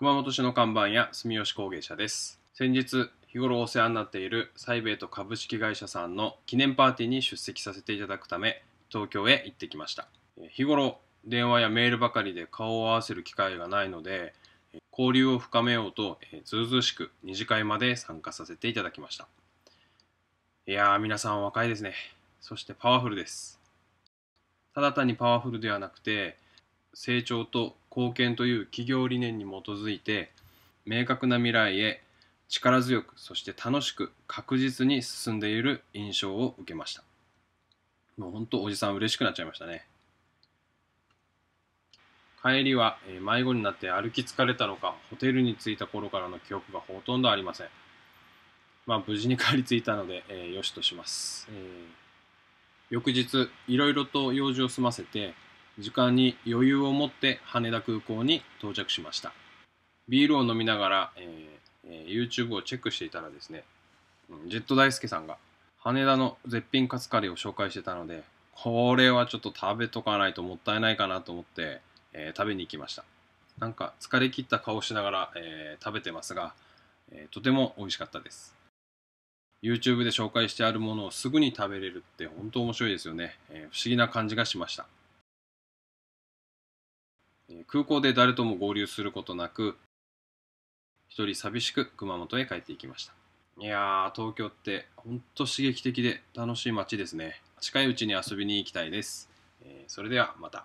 熊本市の看板屋住吉工芸社です先日日頃お世話になっているサイベート株式会社さんの記念パーティーに出席させていただくため東京へ行ってきました日頃電話やメールばかりで顔を合わせる機会がないので交流を深めようとずうずうしく2次会まで参加させていただきましたいやー皆さん若いですねそしてパワフルですただ単にパワフルではなくて成長と貢献という企業理念に基づいて明確な未来へ力強くそして楽しく確実に進んでいる印象を受けましたもうほんとおじさん嬉しくなっちゃいましたね帰りは迷子になって歩き疲れたのかホテルに着いた頃からの記憶がほとんどありませんまあ無事に帰り着いたので、えー、よしとします、えー、翌日いろいろと用事を済ませて時間に余裕を持って羽田空港に到着しましたビールを飲みながら、えー、YouTube をチェックしていたらですねジェット大輔さんが羽田の絶品カツカレーを紹介してたのでこれはちょっと食べとかないともったいないかなと思って、えー、食べに行きましたなんか疲れ切った顔しながら、えー、食べてますが、えー、とても美味しかったです YouTube で紹介してあるものをすぐに食べれるって本当面白いですよね、えー、不思議な感じがしました空港で誰とも合流することなく一人寂しく熊本へ帰っていきましたいやー東京ってほんと刺激的で楽しい街ですね近いうちに遊びに行きたいです、えー、それではまた